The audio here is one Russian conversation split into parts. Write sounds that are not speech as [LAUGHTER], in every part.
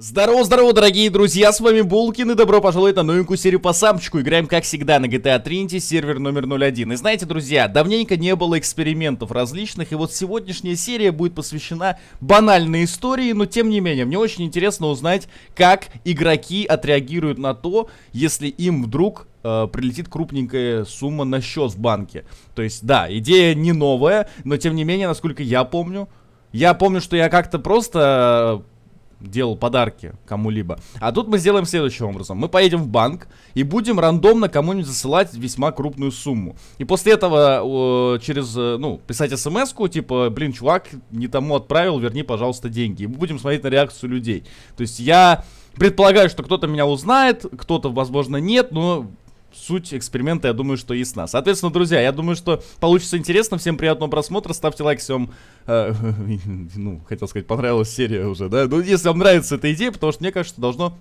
Здорово-здорово, дорогие друзья, с вами Булкин и добро пожаловать на новенькую серию по самчику. Играем, как всегда, на GTA Trinity, сервер номер 01. И знаете, друзья, давненько не было экспериментов различных, и вот сегодняшняя серия будет посвящена банальной истории, но тем не менее, мне очень интересно узнать, как игроки отреагируют на то, если им вдруг э, прилетит крупненькая сумма на счет в банке. То есть, да, идея не новая, но тем не менее, насколько я помню, я помню, что я как-то просто э, делал подарки кому-либо. А тут мы сделаем следующим образом. Мы поедем в банк и будем рандомно кому-нибудь засылать весьма крупную сумму. И после этого э, через, э, ну, писать смс типа, блин, чувак, не тому отправил, верни, пожалуйста, деньги. И мы будем смотреть на реакцию людей. То есть я предполагаю, что кто-то меня узнает, кто-то, возможно, нет, но суть эксперимента, я думаю, что ясна. Соответственно, друзья, я думаю, что получится интересно. Всем приятного просмотра. Ставьте лайк, всем э, [LAUGHS] ну, хотел сказать, понравилась серия уже, да? Ну, если вам нравится эта идея, потому что мне кажется, должно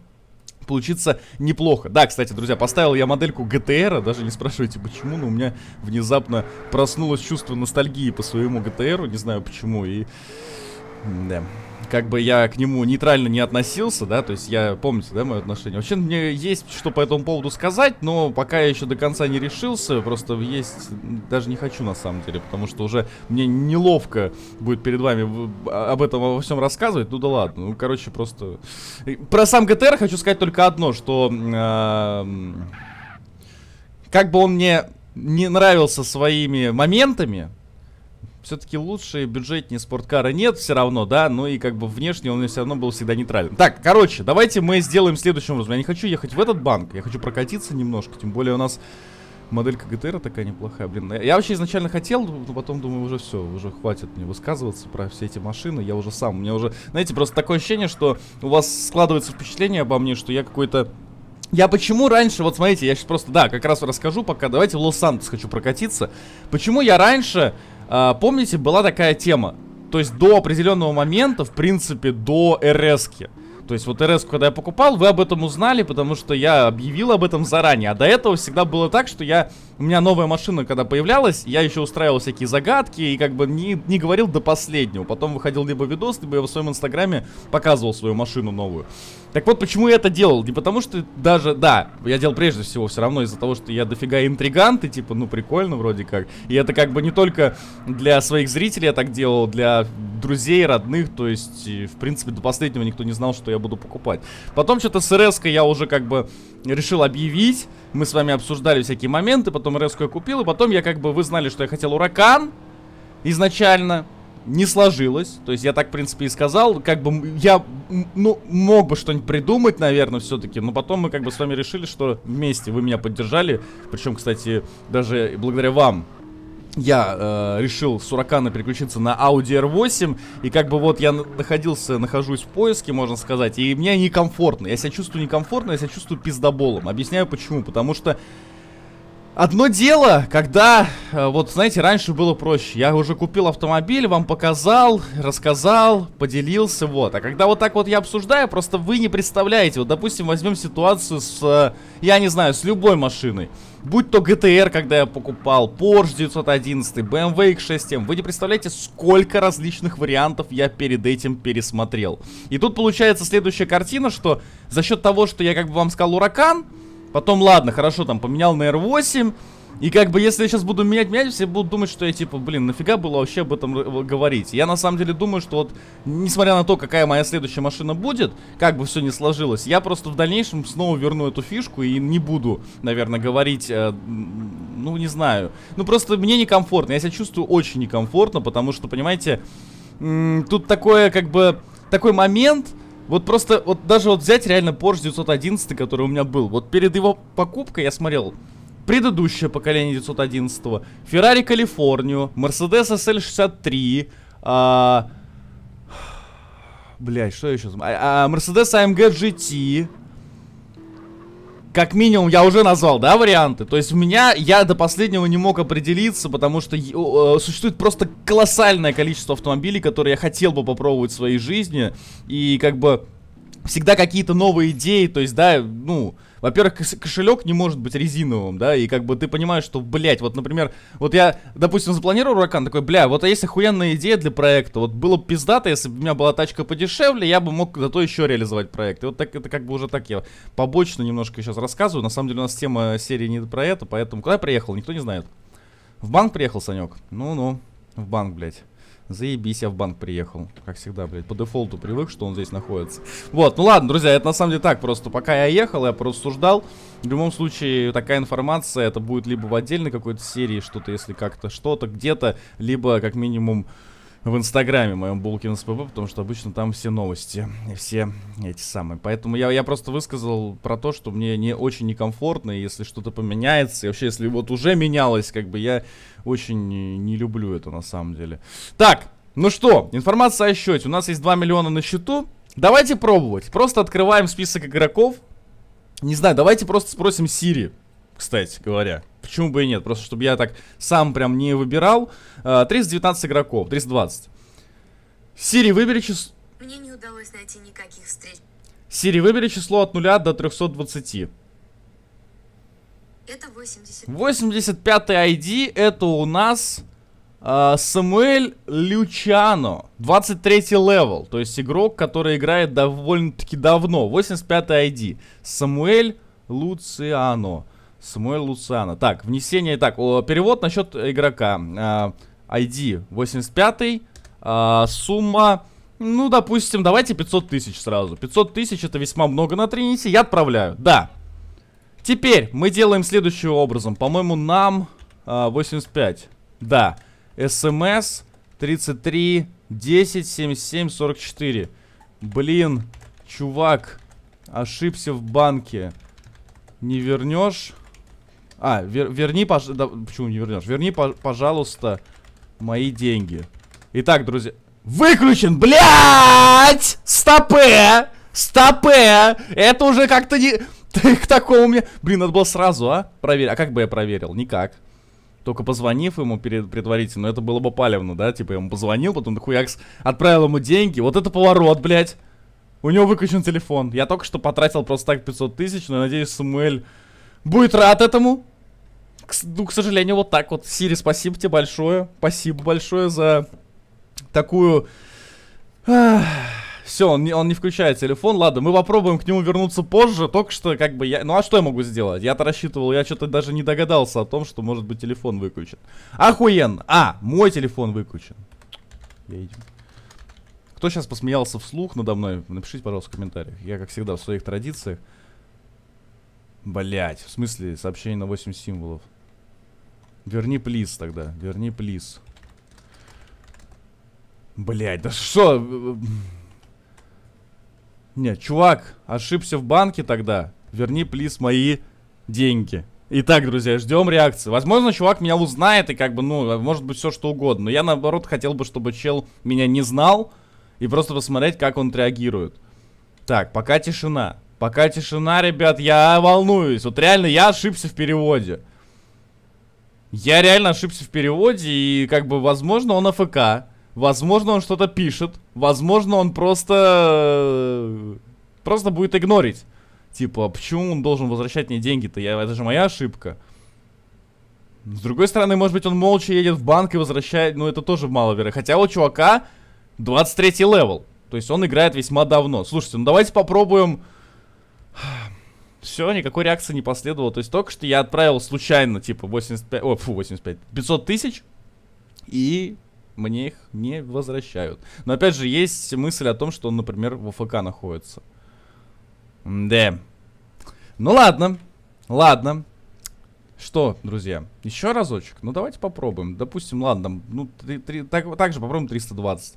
получиться неплохо. Да, кстати, друзья, поставил я модельку GTR, даже не спрашивайте почему, но у меня внезапно проснулось чувство ностальгии по своему GTR, не знаю почему, и... Да как бы я к нему нейтрально не относился, да, то есть я, помните, да, мое отношение. Вообще мне есть что по этому поводу сказать, но пока я еще до конца не решился, просто есть, даже не хочу на самом деле, потому что уже мне неловко будет перед вами а, об этом во всем рассказывать, ну да ладно, ну короче, просто... Э, про сам ГТР хочу сказать только одно, что... Э, как бы он мне не нравился своими моментами, все-таки лучше и бюджетнее спорткара нет все равно, да, но и как бы внешне он все равно был всегда нейтральным. Так, короче, давайте мы сделаем следующим образом. Я не хочу ехать в этот банк, я хочу прокатиться немножко, тем более у нас моделька ГТР такая неплохая, блин. Я вообще изначально хотел, но потом думаю, уже все, уже хватит мне высказываться про все эти машины. Я уже сам, у меня уже, знаете, просто такое ощущение, что у вас складывается впечатление обо мне, что я какой-то я почему раньше, вот смотрите, я сейчас просто, да, как раз расскажу пока, давайте в Лос-Сантос хочу прокатиться. Почему я раньше, э, помните, была такая тема, то есть до определенного момента, в принципе, до рс То есть вот РС, когда я покупал, вы об этом узнали, потому что я объявил об этом заранее. А до этого всегда было так, что я у меня новая машина, когда появлялась, я еще устраивал всякие загадки и как бы не, не говорил до последнего. Потом выходил либо видос, либо я в своем инстаграме показывал свою машину новую. Так вот, почему я это делал? Не потому что даже, да, я делал прежде всего все равно из-за того, что я дофига интригант и типа, ну прикольно вроде как. И это как бы не только для своих зрителей я так делал, для друзей, родных, то есть, в принципе, до последнего никто не знал, что я буду покупать. Потом что-то с РС я уже как бы решил объявить, мы с вами обсуждали всякие моменты, потом резко я купил, и потом я как бы, вы знали, что я хотел уракан изначально, не сложилось. То есть я так, в принципе, и сказал. Как бы я, ну, мог бы что-нибудь придумать, наверное, все-таки. Но потом мы как бы с вами решили, что вместе вы меня поддержали. Причем, кстати, даже благодаря вам я э, решил с Уракана переключиться на Audi R8, и как бы вот я находился, нахожусь в поиске, можно сказать, и мне некомфортно, я себя чувствую некомфортно, я себя чувствую пиздоболом. Объясняю почему, потому что Одно дело, когда, э, вот знаете, раньше было проще. Я уже купил автомобиль, вам показал, рассказал, поделился, вот. А когда вот так вот я обсуждаю, просто вы не представляете. Вот, допустим, возьмем ситуацию с, э, я не знаю, с любой машиной. Будь то GTR, когда я покупал, Porsche 911, BMW X6M. Вы не представляете, сколько различных вариантов я перед этим пересмотрел. И тут получается следующая картина, что за счет того, что я как бы вам сказал ураган, Потом, ладно, хорошо, там, поменял на R8. И как бы, если я сейчас буду менять, менять, все будут думать, что я типа, блин, нафига было вообще об этом говорить. Я на самом деле думаю, что вот, несмотря на то, какая моя следующая машина будет, как бы все ни сложилось, я просто в дальнейшем снова верну эту фишку и не буду, наверное, говорить, э, ну, не знаю. Ну, просто мне некомфортно, я себя чувствую очень некомфортно, потому что, понимаете, тут такое, как бы, такой момент, вот просто, вот даже вот взять реально Porsche 911, который у меня был. Вот перед его покупкой я смотрел предыдущее поколение 911, Ferrari Калифорнию, Mercedes SL63, а... Блять, что еще? А, а, Mercedes AMG GT, как минимум, я уже назвал, да, варианты. То есть у меня, я до последнего не мог определиться, потому что э, существует просто колоссальное количество автомобилей, которые я хотел бы попробовать в своей жизни. И как бы всегда какие-то новые идеи, то есть, да, ну, во-первых, кошелек не может быть резиновым, да, и как бы ты понимаешь, что, блядь, вот, например, вот я, допустим, запланировал ураган, такой, бля, вот а есть охуенная идея для проекта, вот было бы пиздато, если бы у меня была тачка подешевле, я бы мог зато еще реализовать проект. И вот так, это как бы уже так я побочно немножко сейчас рассказываю, на самом деле у нас тема серии не про это, поэтому куда я приехал, никто не знает. В банк приехал, Санек? Ну-ну, в банк, блядь. Заебись, я в банк приехал. Как всегда, блядь. По дефолту привык, что он здесь находится. Вот, ну ладно, друзья, это на самом деле так просто. Пока я ехал, я порассуждал. В любом случае, такая информация, это будет либо в отдельной какой-то серии, что-то, если как-то, что-то, где-то, либо, как минимум, в инстаграме моем Булкин СПБ, потому что обычно там все новости, все эти самые. Поэтому я, я просто высказал про то, что мне не очень некомфортно, и если что-то поменяется, и вообще, если вот уже менялось, как бы я очень не, люблю это на самом деле. Так, ну что, информация о счете. У нас есть 2 миллиона на счету. Давайте пробовать. Просто открываем список игроков. Не знаю, давайте просто спросим Сири кстати говоря. Почему бы и нет? Просто чтобы я так сам прям не выбирал. 319 а, игроков, 320. Сири, выбери число... Мне не удалось найти никаких встреч. Сири, выбери число от 0 до 320. Это 85. 85 ID, это у нас... А, Самуэль Лючано, 23 левел, то есть игрок, который играет довольно-таки давно, 85 ID. Самуэль Луциано. Смой Луцана. Так, внесение. Так, перевод насчет игрока. ID 85. Э, сумма. Ну, допустим, давайте 500 тысяч сразу. 500 тысяч это весьма много на Тринити. Я отправляю. Да. Теперь мы делаем следующим образом. По-моему, нам э, а, 85. Да. СМС 33 10 77 44. Блин, чувак, ошибся в банке. Не вернешь? А, вер, верни, пож... да, почему не вернешь? Верни, пожалуйста, мои деньги. Итак, друзья... Выключен, блядь! Стопе! Стопе! Это уже как-то не... [LAUGHS] К такому мне... Блин, надо было сразу, а? Проверь. А как бы я проверил? Никак. Только позвонив ему перед, предварительно, это было бы палевно, да? Типа я ему позвонил, потом дохуякс отправил ему деньги. Вот это поворот, блядь. У него выключен телефон. Я только что потратил просто так 500 тысяч, но я надеюсь, Самуэль будет рад этому. К, ну, к сожалению, вот так вот. Сири, спасибо тебе большое. Спасибо большое за такую... Все, он не, он не включает телефон. Ладно, мы попробуем к нему вернуться позже. Только что, как бы, я... Ну, а что я могу сделать? Я-то рассчитывал, я что-то даже не догадался о том, что, может быть, телефон выключен. Охуенно! А, мой телефон выключен. Едем. Кто сейчас посмеялся вслух надо мной, напишите, пожалуйста, в комментариях. Я, как всегда, в своих традициях. Блять, в смысле сообщение на 8 символов? Верни плиз тогда, верни плиз. Блять, да что? Не, чувак, ошибся в банке тогда. Верни плиз мои деньги. Итак, друзья, ждем реакции. Возможно, чувак меня узнает и как бы, ну, может быть, все что угодно. Но я, наоборот, хотел бы, чтобы чел меня не знал и просто посмотреть, как он реагирует. Так, пока тишина. Пока тишина, ребят, я волнуюсь. Вот реально я ошибся в переводе. Я реально ошибся в переводе, и как бы, возможно, он АФК. Возможно, он что-то пишет. Возможно, он просто... Э, просто будет игнорить. Типа, а почему он должен возвращать мне деньги-то? Я... Это же моя ошибка. С другой стороны, может быть, он молча едет в банк и возвращает... Ну, это тоже мало веры. Хотя у чувака 23 левел. То есть он играет весьма давно. Слушайте, ну давайте попробуем... [SIGHS] Все, никакой реакции не последовало. То есть только что я отправил случайно, типа, 85... О, фу, 85... 500 тысяч. И мне их не возвращают. Но опять же, есть мысль о том, что он, например, в АФК находится. Да. Ну ладно. Ладно. Что, друзья, еще разочек? Ну давайте попробуем. Допустим, ладно, ну 3, 3, так, так же попробуем 320.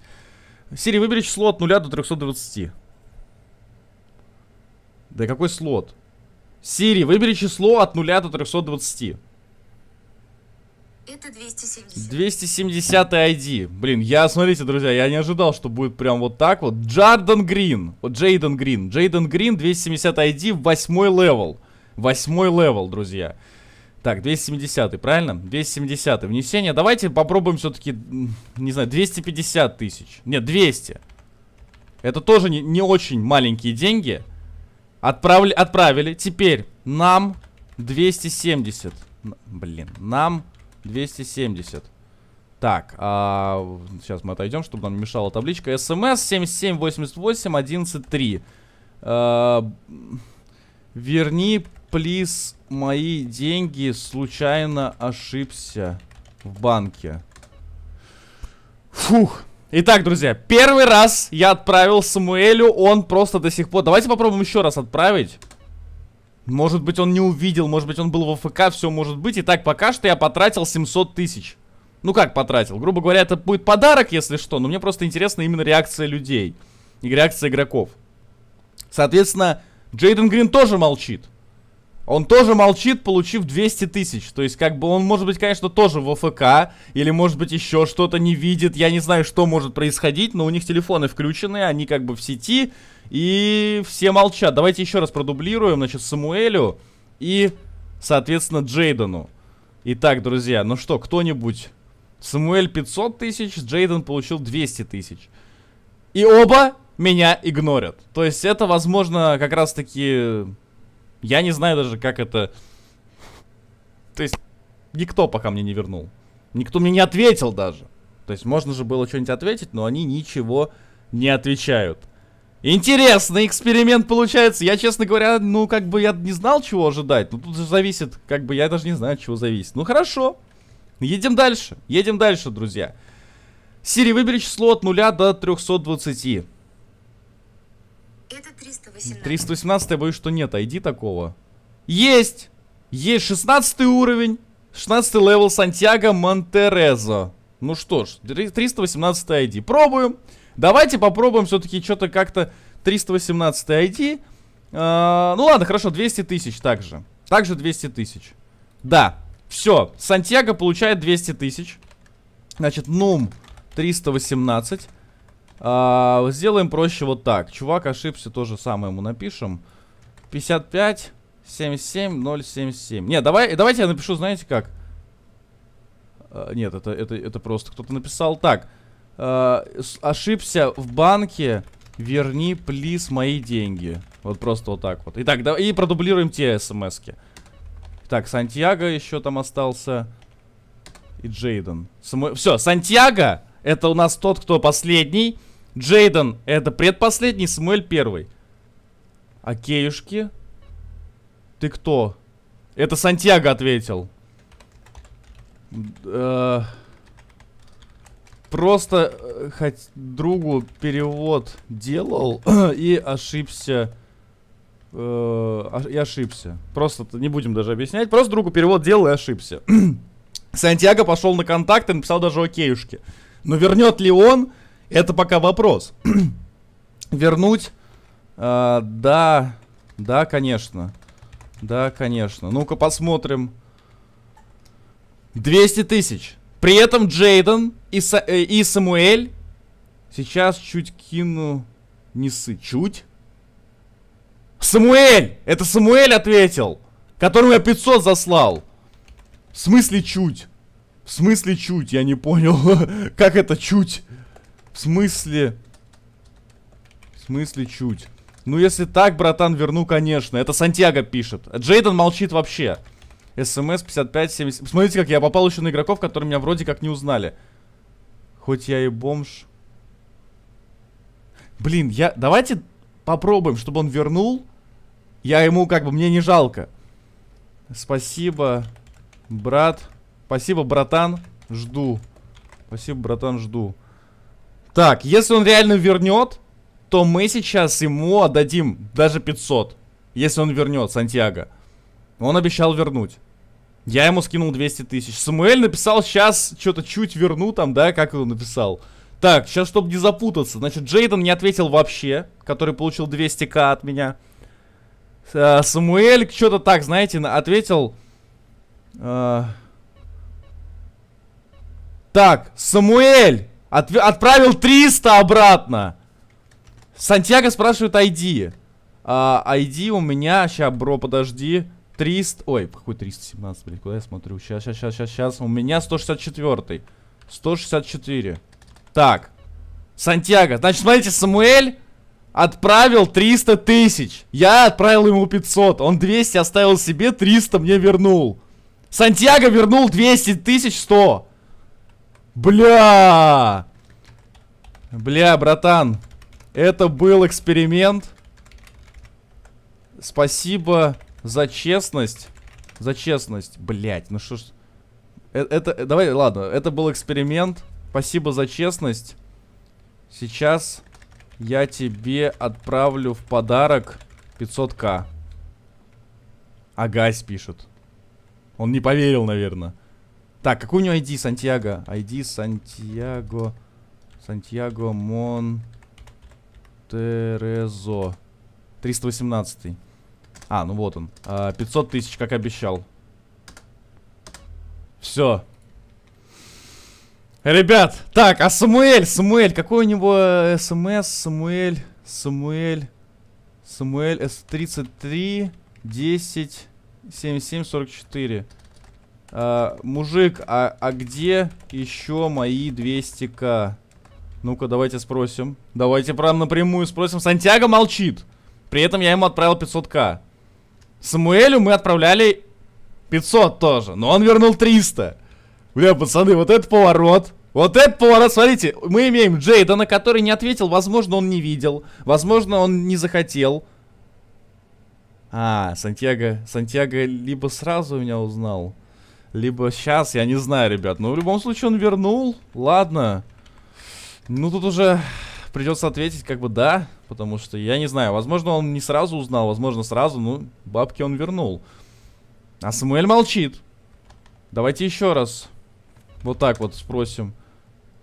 Сири, выбери число от 0 до 320. Да какой слот? Сири, выбери число от 0 до 320. Это 270. 270 ID. Блин, я, смотрите, друзья, я не ожидал, что будет прям вот так вот. Джарден Грин. Вот Джейден Грин. Джейден Грин, 270 ID, восьмой левел. Восьмой левел, друзья. Так, 270, правильно? 270. Внесение. Давайте попробуем все-таки, не знаю, 250 тысяч. Нет, 200. Это тоже не, не очень маленькие деньги. Отправили, отправили. Теперь нам 270. Блин, нам 270. Так, а, сейчас мы отойдем, чтобы нам не мешала табличка. СМС 7788 113. А, верни, плиз, мои деньги. Случайно ошибся в банке. Фух. Итак, друзья, первый раз я отправил Самуэлю, он просто до сих пор... Давайте попробуем еще раз отправить. Может быть, он не увидел, может быть, он был в АФК, все может быть. Итак, пока что я потратил 700 тысяч. Ну как потратил? Грубо говоря, это будет подарок, если что, но мне просто интересна именно реакция людей и реакция игроков. Соответственно, Джейден Грин тоже молчит. Он тоже молчит, получив 200 тысяч. То есть, как бы он, может быть, конечно, тоже в АФК, или, может быть, еще что-то не видит. Я не знаю, что может происходить, но у них телефоны включены, они как бы в сети, и все молчат. Давайте еще раз продублируем, значит, Самуэлю и, соответственно, Джейдену. Итак, друзья, ну что, кто-нибудь... Самуэль 500 тысяч, Джейден получил 200 тысяч. И оба меня игнорят. То есть это, возможно, как раз-таки я не знаю даже, как это... То есть, никто пока мне не вернул. Никто мне не ответил даже. То есть, можно же было что-нибудь ответить, но они ничего не отвечают. Интересный эксперимент получается. Я, честно говоря, ну, как бы я не знал, чего ожидать. Ну, тут же зависит, как бы я даже не знаю, чего зависит. Ну, хорошо. Едем дальше. Едем дальше, друзья. Сири, выбери число от 0 до 320. Это 300. 318. 318 я боюсь, что нет. Айди такого. Есть! Есть 16 уровень. 16 левел Сантьяго Монтерезо. Ну что ж, 318 ID. Пробуем. Давайте попробуем все-таки что-то как-то 318 ID. Э, ну ладно, хорошо, 200 тысяч также. Также 200 тысяч. Да, все. Сантьяго получает 200 тысяч. Значит, Нум 318. А, сделаем проще вот так. Чувак ошибся, то же самое ему напишем. 55 77 077. Не, давай, давайте я напишу, знаете как? А, нет, это, это, это просто кто-то написал так. А, ошибся в банке. Верни, плиз, мои деньги. Вот просто вот так вот. Итак, да, и продублируем те смс-ки. Так, Сантьяго еще там остался. И Джейден. Само... Все, Сантьяго это у нас тот, кто последний. Джейден, это предпоследний, Самуэль первый. А Ты кто? Это Сантьяго ответил. Э, просто э, хоть другу перевод делал [CLEARS THROAT] и ошибся. Э, и ошибся. Просто не будем даже объяснять. Просто другу перевод делал и ошибся. [CLEARS THROAT] Сантьяго пошел на контакт и написал даже окейушки. Но вернет ли он это пока вопрос. [CLEARS THROAT] Вернуть? А, да, да, конечно. Да, конечно. Ну-ка посмотрим. 200 тысяч. При этом Джейден и, Са э, и Самуэль сейчас чуть кину... Не сы. Чуть? Самуэль! Это Самуэль ответил! Которому я 500 заслал. В смысле чуть? В смысле чуть? Я не понял. [LAUGHS] как это чуть? В смысле? В смысле чуть? Ну, если так, братан, верну, конечно. Это Сантьяго пишет. Джейден молчит вообще. СМС 55 70. Смотрите, как я попал еще на игроков, которые меня вроде как не узнали. Хоть я и бомж. Блин, я... Давайте попробуем, чтобы он вернул. Я ему как бы... Мне не жалко. Спасибо, брат. Спасибо, братан. Жду. Спасибо, братан, жду. Так, если он реально вернет, то мы сейчас ему отдадим даже 500. Если он вернет, Сантьяго. Он обещал вернуть. Я ему скинул 200 тысяч. Самуэль написал, сейчас что-то чуть верну там, да, как он написал. Так, сейчас, чтобы не запутаться. Значит, Джейден не ответил вообще, который получил 200к от меня. А, Самуэль что-то так, знаете, ответил... А... Так, Самуэль! От, отправил 300 обратно. Сантьяго спрашивает ID. А, ID у меня... Сейчас, бро, подожди. 300... Ой, какой 317, блин, куда я смотрю? Сейчас, сейчас, сейчас, сейчас, сейчас. У меня 164. 164. Так. Сантьяго. Значит, смотрите, Самуэль отправил 300 тысяч. Я отправил ему 500. Он 200 оставил себе, 300 мне вернул. Сантьяго вернул 200 тысяч 100. Бля! Бля, братан. Это был эксперимент. Спасибо за честность. За честность. Блять, ну что ж... Э, это, это... Давай, ладно. Это был эксперимент. Спасибо за честность. Сейчас я тебе отправлю в подарок 500к. Агась пишет. Он не поверил, наверное. Так, какой у него ID, Сантьяго? ID Сантьяго... Сантьяго Мон... Терезо. 318. А, ну вот он. 500 а, тысяч, как обещал. Все. Ребят, так, а Самуэль, Самуэль, какой у него СМС, э, эм Самуэль, Самуэль, Самуэль С33, 10, 77, 44. А, мужик, а, а где еще мои 200к? Ну-ка, давайте спросим. Давайте прям напрямую спросим. Сантьяго молчит. При этом я ему отправил 500к. Самуэлю мы отправляли 500 тоже, но он вернул 300. Бля, пацаны, вот это поворот. Вот это поворот, смотрите, мы имеем Джейда, на который не ответил, возможно, он не видел, возможно, он не захотел. А, Сантьяго, Сантьяго либо сразу меня узнал, либо сейчас, я не знаю, ребят. Но в любом случае он вернул. Ладно. Ну, тут уже придется ответить как бы да. Потому что, я не знаю, возможно, он не сразу узнал, возможно, сразу. Ну, бабки он вернул. А Самуэль молчит. Давайте еще раз. Вот так вот спросим.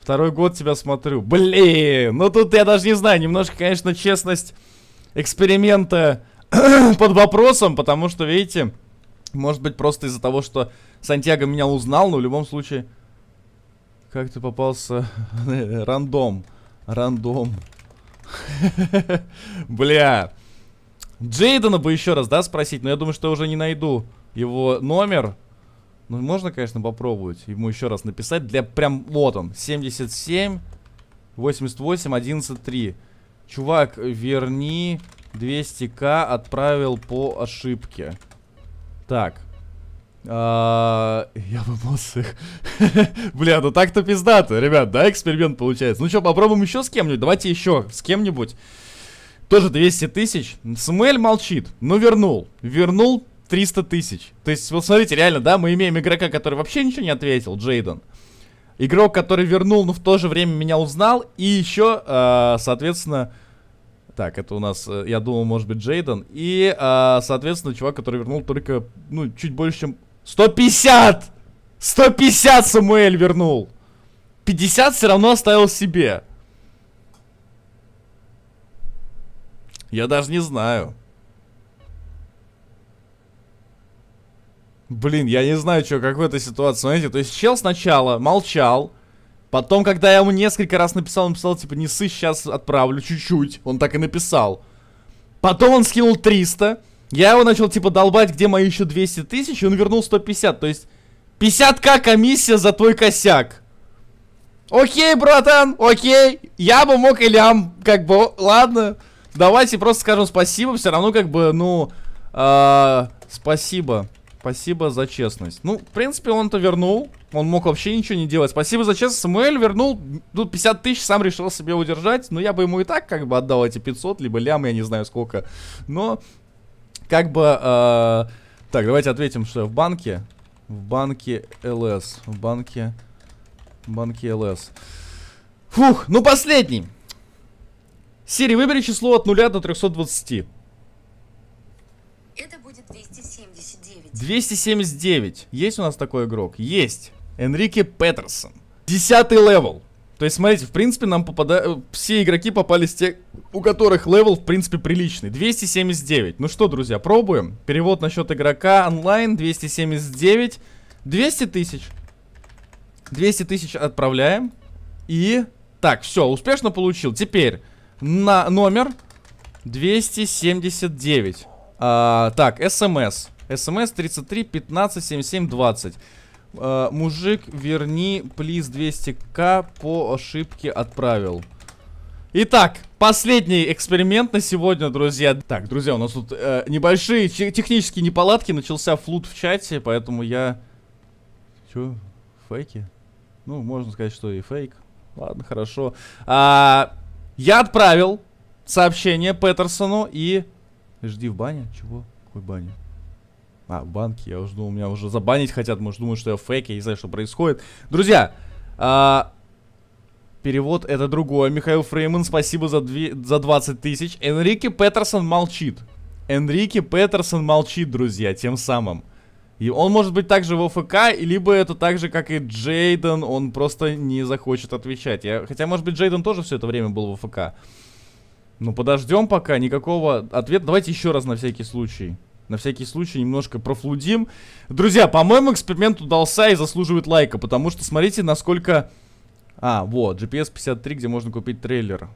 Второй год тебя смотрю. Блин, ну тут я даже не знаю. Немножко, конечно, честность эксперимента [CLEARS THROAT] под вопросом. Потому что, видите... Может быть, просто из-за того, что Сантьяго меня узнал, но в любом случае... Как ты попался? [LAUGHS] Рандом. Рандом. [LAUGHS] Бля. Джейдена бы еще раз, да, спросить, но я думаю, что я уже не найду его номер. Ну, можно, конечно, попробовать ему еще раз написать. Для прям, вот он, 77, 88, 11, 3. Чувак, верни 200к, отправил по ошибке. Так. А, я вымылся их. [LAUGHS] Бля, ну так-то пиздато, ребят, да, эксперимент получается. Ну что, попробуем еще с кем-нибудь? Давайте еще с кем-нибудь. Тоже 200 тысяч. Смель молчит, но ну, вернул. Вернул 300 тысяч. То есть, вот смотрите, реально, да, мы имеем игрока, который вообще ничего не ответил, Джейден. Игрок, который вернул, но в то же время меня узнал. И еще, а, соответственно, так, это у нас, э, я думал, может быть, Джейден. И, а, соответственно, чувак, который вернул только, ну, чуть больше, чем... 150! 150 Самуэль вернул! 50 все равно оставил себе. Я даже не знаю. Блин, я не знаю, что, как в этой ситуации. Смотрите, то есть чел сначала молчал, Потом, когда я ему несколько раз написал, он писал, типа, не ссы, сейчас отправлю чуть-чуть. Он так и написал. Потом он скинул 300. Я его начал, типа, долбать, где мои еще 200 тысяч, и он вернул 150. То есть, 50к комиссия за твой косяк. Окей, братан, окей. Я бы мог и лям, как бы, ладно. Давайте просто скажем спасибо, все равно, как бы, ну, э, спасибо. Спасибо за честность. Ну, в принципе, он-то вернул. Он мог вообще ничего не делать. Спасибо за честность. Самуэль вернул. Ну, тут 50 тысяч сам решил себе удержать. Но я бы ему и так как бы отдал эти 500, либо лям, я не знаю сколько. Но, как бы... Э, так, давайте ответим, что я в банке. В банке ЛС. В банке... В банке ЛС. Фух, ну последний. Сири, выбери число от 0 до 320. 279. Есть у нас такой игрок? Есть. Энрике Петерсон. Десятый левел. То есть, смотрите, в принципе, нам попада... Э, все игроки попались те, у которых левел, в принципе, приличный. 279. Ну что, друзья, пробуем. Перевод на счет игрока онлайн 279. 200 тысяч. 200 тысяч отправляем. И... Так, все, успешно получил. Теперь на номер 279. А, так, смс. СМС 33 15 77 20. Э, мужик, верни, плиз 200к по ошибке отправил. Итак, последний эксперимент на сегодня, друзья. Так, друзья, у нас тут э, небольшие технические неполадки. Начался флут в чате, поэтому я... Чё? Фейки? Ну, можно сказать, что и фейк. Ладно, хорошо. А, я отправил сообщение Петерсону и... Жди в бане? Чего? Какой бане? А, банки, я уже думал, меня уже забанить хотят, может думают, что я фейк, я не знаю, что происходит. Друзья, а... перевод это другое. Михаил Фрейман, спасибо за, дви... за 20 тысяч. Энрике Петерсон молчит. Энрике Петерсон молчит, друзья, тем самым. И он может быть также в ОФК, либо это так же, как и Джейден, он просто не захочет отвечать. Я... Хотя, может быть, Джейден тоже все это время был в ОФК. Ну, подождем пока, никакого ответа. Давайте еще раз на всякий случай на всякий случай немножко профлудим. Друзья, по-моему, эксперимент удался и заслуживает лайка, потому что смотрите, насколько... А, вот, GPS 53, где можно купить трейлер.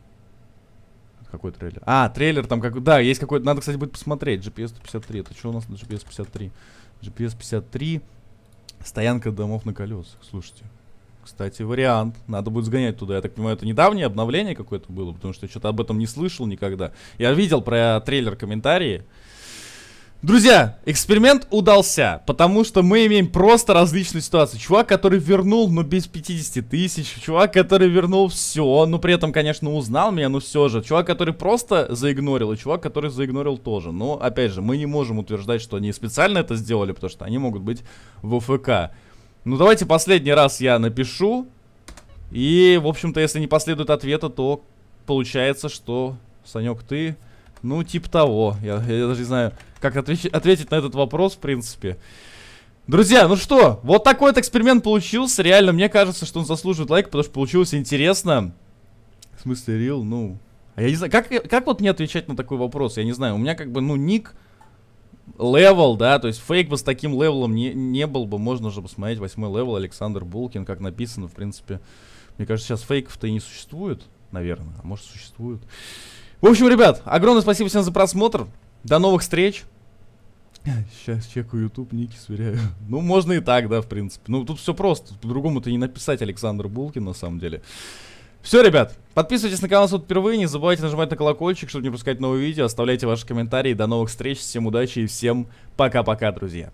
Какой трейлер? А, трейлер там как... Да, есть какой-то... Надо, кстати, будет посмотреть. GPS 53. Это что у нас на GPS 53? GPS 53. Стоянка домов на колесах. Слушайте. Кстати, вариант. Надо будет сгонять туда. Я так понимаю, это недавнее обновление какое-то было, потому что я что-то об этом не слышал никогда. Я видел про трейлер комментарии. Друзья, эксперимент удался, потому что мы имеем просто различную ситуацию. Чувак, который вернул, ну, без 50 тысяч. Чувак, который вернул все, но ну, при этом, конечно, узнал меня, но все же. Чувак, который просто заигнорил, и чувак, который заигнорил тоже. Но, опять же, мы не можем утверждать, что они специально это сделали, потому что они могут быть в ОФК. Ну, давайте последний раз я напишу. И, в общем-то, если не последует ответа, то получается, что, Санек, ты... Ну, типа того. Я, я даже не знаю, как отвеч- ответить на этот вопрос, в принципе. Друзья, ну что, вот такой вот эксперимент получился. Реально, мне кажется, что он заслуживает лайк, потому что получилось интересно. В смысле, рил, ну... А я не знаю, как, как вот мне отвечать на такой вопрос? Я не знаю, у меня как бы, ну, ник... Левел, да, то есть фейк бы с таким левелом не, не был бы, можно же посмотреть, восьмой левел, Александр Булкин, как написано, в принципе. Мне кажется, сейчас фейков-то и не существует, наверное, а может существует. В общем, ребят, огромное спасибо всем за просмотр. До новых встреч. Сейчас чекаю YouTube, ники сверяю. [LAUGHS] Ну, можно и так, да, в принципе. Ну, тут все просто. по другому ты не написать Александр Булкин, на самом деле. Все, ребят, подписывайтесь на канал, если впервые. Не забывайте нажимать на колокольчик, чтобы не пропускать новые видео. Оставляйте ваши комментарии. До новых встреч. Всем удачи и всем пока-пока, друзья.